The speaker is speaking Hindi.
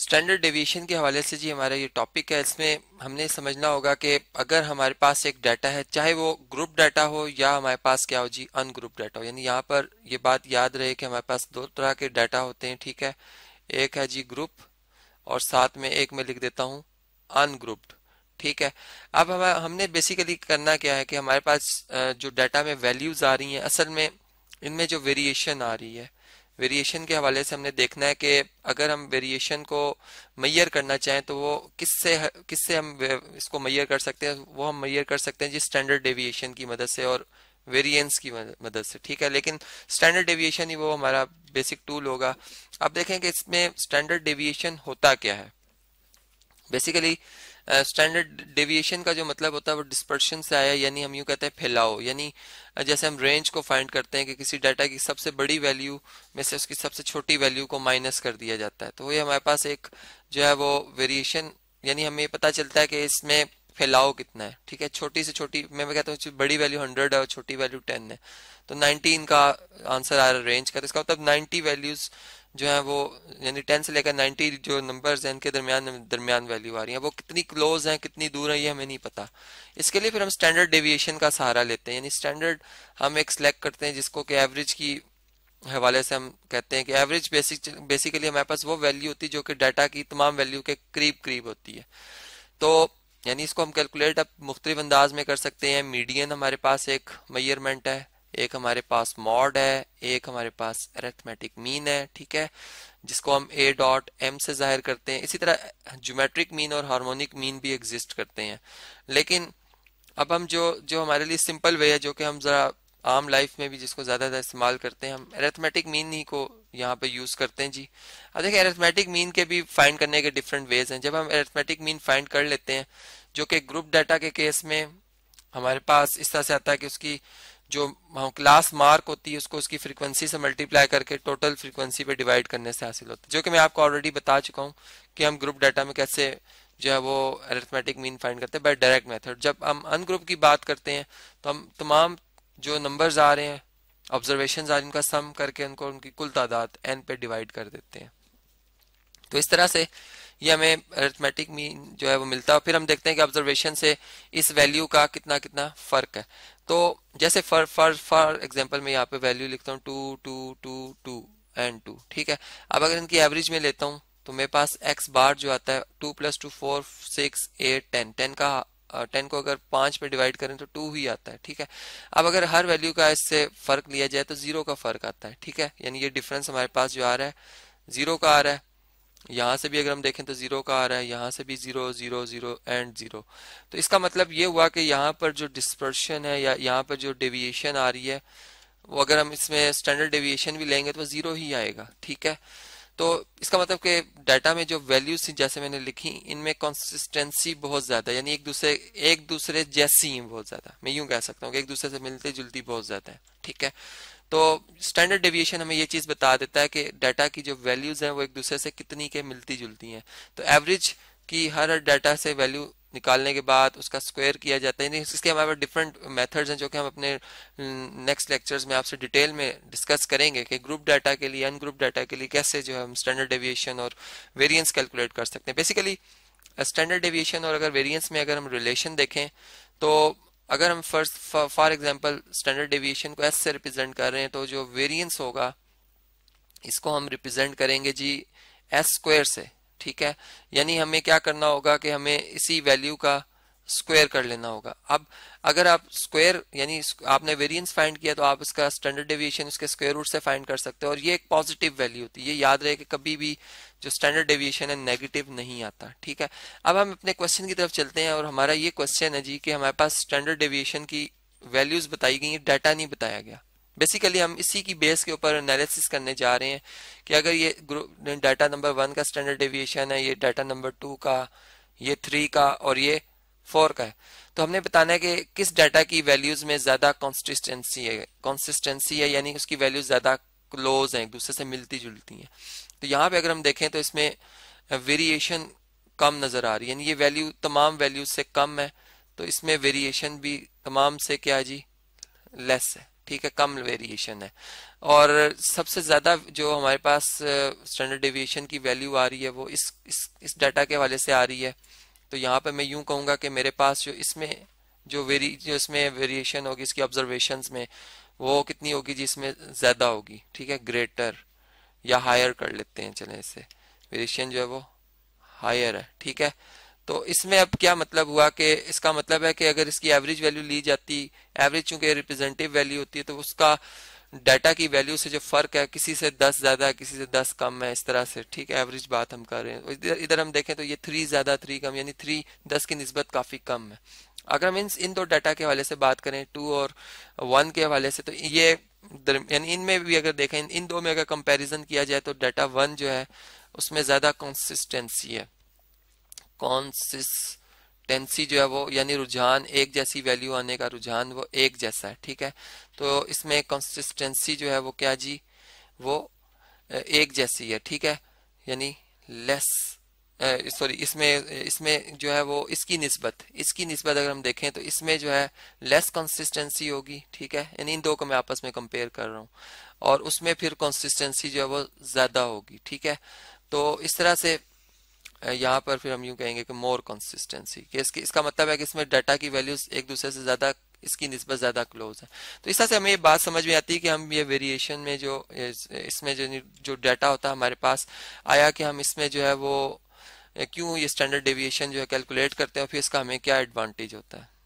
स्टैंडर्ड डेविएशन के हवाले से जी हमारा ये टॉपिक है इसमें हमने समझना होगा कि अगर हमारे पास एक डाटा है चाहे वो ग्रुप डाटा हो या हमारे पास क्या हो जी अनग्रुप डाटा हो यानी यहाँ पर ये बात याद रहे कि हमारे पास दो तरह के डाटा होते हैं ठीक है एक है जी ग्रुप और साथ में एक मैं लिख देता हूँ अनग्रुप्ड ठीक है अब हम हमने बेसिकली करना क्या है कि हमारे पास जो डाटा में वैल्यूज आ रही हैं असल में इनमें जो वेरिएशन आ रही है वेरिएशन के हवाले से हमने देखना है कि अगर हम वेरिएशन को मैयर करना चाहें तो वो किससे किससे हम इसको मैयर कर सकते हैं वो हम मैयर कर सकते हैं जी स्टैंडर्ड डेविएशन की मदद से और वेरिएंस की मदद से ठीक है लेकिन स्टैंडर्ड डेविएशन ही वो हमारा बेसिक टूल होगा अब देखें कि इसमें स्टैंडर्ड डेविएशन होता क्या है बेसिकली स्टैंडर्ड uh, डेविएशन का जो मतलब होता है वो डिस्पर्शन से आया यानी हम यूँ कहते हैं फैलाओ यानी जैसे हम रेंज को फाइंड करते हैं कि किसी डाटा की सबसे बड़ी वैल्यू में से उसकी सबसे छोटी वैल्यू को माइनस कर दिया जाता है तो ये हमारे पास एक जो है वो वेरिएशन यानी हमें पता चलता है कि इसमें फैलाओ कितना है ठीक है छोटी से छोटी मैं मैं कहता हूँ बड़ी वैल्यू हंड्रेड है और छोटी वैल्यू टेन है तो नाइनटीन का आंसर आ रहा है रेंज का तो इसका मतलब नाइन्टी वैल्यूज जो है वो यानी टेन से लेकर नाइन्टी जो नंबर्स हैं इनके दरमियान दरमियान वैल्यू आ रही है वो कितनी क्लोज हैं कितनी दूर है ये हमें नहीं पता इसके लिए फिर हम स्टैंडर्ड डेविएशन का सहारा लेते हैं यानी स्टैंडर्ड हम एक सिलेक्ट करते हैं जिसको कि एवरेज की हवाले से हम कहते हैं कि एवरेज बेसिक बेसिकली हमारे पास वो वैल्यू होती है जो कि डाटा की तमाम वैल्यू के करीब करीब होती है तो यानी इसको हम कैलकुलेट अब मुख्तलिफ अंदाज में कर सकते हैं मीडियन हमारे पास एक मयरमेंट है एक हमारे पास मॉड है एक हमारे पास एरेथमेटिक मीन है ठीक है जिसको हम ए डॉट एम से जाहिर करते हैं इसी तरह ज्योमेट्रिक मीन और हार्मोनिक मीन भी एग्जिस्ट करते हैं लेकिन अब हम जो जो हमारे लिए सिंपल वे है जो कि हम जरा आम लाइफ में भी जिसको ज़्यादा ज्यादा इस्तेमाल करते हैं हम एरेथमेटिक मीन ही को यहाँ पे यूज़ करते हैं जी अब देखिए एरेथमेटिक मीन के भी फाइंड करने के डिफरेंट वेज हैं जब हम एरेथमेटिक मीन फाइंड कर लेते हैं जो कि ग्रुप डाटा के केस में हमारे पास इस तरह से आता है कि उसकी जो क्लास मार्क होती है उसको उसकी फ्रीक्वेंसी से मल्टीप्लाई करके टोटल फ्रीक्वेंसी पे डिवाइड करने से हासिल होता है जो कि मैं आपको ऑलरेडी बता चुका हूँ कि हम ग्रुप डाटा में कैसे जो है वो अरेथमेटिक मीन फाइंड करते हैं बाय डायरेक्ट मेथड जब हम अनग्रुप की बात करते हैं तो हम तमाम जो नंबर्स आ रहे हैं ऑब्जर्वेशन आ रहे हैं उनका सम करके उनको उनकी कुल तादाद एन पे डिवाइड कर देते हैं तो इस तरह से ये हमें अरेथमेटिक मीन जो है वो मिलता है फिर हम देखते हैं कि ऑब्जर्वेशन से इस वैल्यू का कितना कितना फर्क है तो जैसे फॉर फॉर फॉर एग्जाम्पल मैं यहाँ पे वैल्यू लिखता हूँ two two two two and two ठीक है अब अगर इनकी एवरेज में लेता हूँ तो मेरे पास एक्स बार जो आता है two plus two four six eight ten ten का टेन को अगर पांच पे डिवाइड करें तो टू ही आता है ठीक है अब अगर हर वैल्यू का इससे फर्क लिया जाए तो जीरो का फर्क आता है ठीक है यानी ये डिफरेंस हमारे पास जो आ रहा है जीरो का आ रहा है यहाँ से भी अगर हम देखें तो ज़ीरो का आ रहा है यहाँ से भी zero zero zero and zero तो इसका मतलब ये हुआ कि यहाँ पर जो डिस्पर्शन है या यहाँ पर जो डेविएशन आ रही है वो अगर हम इसमें स्टैंडर्ड डेविएशन भी लेंगे तो ज़ीरो ही आएगा ठीक है तो इसका मतलब कि डाटा में जो वैल्यूज थी जैसे मैंने लिखी इनमें कंसिस्टेंसी बहुत ज़्यादा यानी एक दूसरे एक दूसरे जैसी ही बहुत ज़्यादा मैं यूं कह सकता हूँ कि एक दूसरे से मिलती जुलती बहुत ज़्यादा है ठीक है तो स्टैंडर्ड डेविएशन हमें ये चीज बता देता है कि डाटा की जो वैल्यूज हैं वो एक दूसरे से कितनी के मिलती जुलती हैं तो एवरेज की हर डाटा से वैल्यू निकालने के बाद उसका स्क्वायर किया जाता है इसके हमारे डिफरेंट मेथड्स हैं जो कि हम अपने नेक्स्ट लेक्चर्स में आपसे डिटेल में डिस्कस करेंगे कि ग्रुप डाटा के लिए अनग्रुप डाटा के लिए कैसे जो है हम स्टैंडर्ड डेविएशन और वेरिएंस कैलकुलेट कर सकते हैं बेसिकली स्टैंडर्ड डेविएशन और अगर वेरिएंस में अगर हम रिलेशन देखें तो अगर हम first for example standard deviation को एस से रिप्रेजेंट कर रहे हैं तो जो वेरिएंस होगा इसको हम रिप्रेजेंट करेंगे जी एस स्क्वायर से ठीक है यानी हमें क्या करना होगा कि हमें इसी वैल्यू का स्क्वायर कर लेना होगा अब अगर आप स्क्वायर यानी आपने वेरिएंस फाइंड किया तो आप उसका स्टैंडर्ड डेविएशन उसके स्क्वायर रूट से फाइंड कर सकते हैं और ये एक पॉजिटिव वैल्यू होती है ये याद रहे कि कभी भी जो स्टैंडर्ड डेविएशन है नेगेटिव नहीं आता ठीक है अब हम अपने क्वेश्चन की तरफ चलते हैं और हमारा ये क्वेश्चन है जी कि हमारे पास स्टैंडर्ड डेविएशन की वैल्यूज बताई गई डाटा नहीं बताया गया बेसिकली हम इसी की बेस के ऊपर एनालिसिस करने जा रहे हैं कि अगर ये डाटा नंबर वन का स्टैंडर्ड डेविएशन है ये डाटा नंबर टू का ये थ्री का और ये फोर का है तो हमने बताना है कि किस डाटा की वैल्यूज में ज्यादा कॉन्सिस्टेंसी है कॉन्सिस्टेंसी है यानी उसकी वैल्यूज ज्यादा क्लोज है एक दूसरे से मिलती जुलती है तो यहाँ पे अगर हम देखें तो इसमें वेरिएशन कम नजर आ रही है यानी ये वैल्यू तमाम वैल्यूज से कम है तो इसमें वेरिएशन भी तमाम से क्या जी लेस है ठीक है कम वेरिएशन है और सबसे ज़्यादा जो हमारे पास स्टैंडर्ड डेविएशन की वैल्यू आ रही है वो इस इस, इस डाटा के हवाले से आ रही है तो यहाँ पे मैं यूं कहूंगा कि मेरे पास जो इसमें जो वेरी जो इसमें वेरिएशन होगी इसकी ऑब्जर्वेशन में वो कितनी होगी जी इसमें ज़्यादा होगी ठीक है ग्रेटर या हायर कर लेते हैं चले इसे वेरिएशन जो है वो हायर है ठीक है तो इसमें अब क्या मतलब हुआ कि इसका मतलब है कि अगर इसकी एवरेज वैल्यू ली जाती एवरेज चूंकि रिप्रेजेंटेटिव वैल्यू होती है तो उसका डाटा की वैल्यू से जो फर्क है किसी से दस ज्यादा है किसी से दस कम है इस तरह से ठीक है एवरेज बात हम कर रहे हैं इधर हम देखें तो ये थ्री ज्यादा थ्री कम यानी थ्री दस की नस्बत काफी कम है अगर हम इन इन दो डाटा के हवाले से बात करें टू और वन के हवाले से तो ये यानी इनमें भी अगर देखें इन दो में अगर कंपेरिजन किया जाए तो डाटा वन जो है उसमें ज्यादा कंसिस्टेंसी है कॉन्सिस्ट टेंसी जो है वो यानी रुझान एक जैसी वैल्यू आने का रुझान वो एक जैसा है ठीक है तो इसमें कंसिस्टेंसी जो है वो क्या जी वो एक जैसी है ठीक है यानी लेस सॉरी इसमें इसमें जो है वो इसकी नस्बत इसकी नस्बत अगर हम देखें तो इसमें जो है लेस कंसिस्टेंसी होगी ठीक है यानी इन दो को मैं आपस में कंपेयर कर रहा हूँ और उसमें फिर कंसिस्टेंसी जो है वो ज़्यादा होगी ठीक है तो इस तरह से यहाँ पर फिर हम यूँ कहेंगे कि मोर कंसिस्टेंसी कि इसकी इसका मतलब है कि इसमें डाटा की वैल्यूज एक दूसरे से ज़्यादा इसकी नस्बत ज़्यादा क्लोज है तो इस तरह से हमें ये बात समझ में आती है कि हम ये वेरिएशन में जो इसमें जो जो डाटा होता है हमारे पास आया कि हम इसमें जो है वो क्यों ये स्टैंडर्ड डेविएशन जो है कैलकुलेट करते हैं और फिर इसका हमें क्या एडवांटेज होता है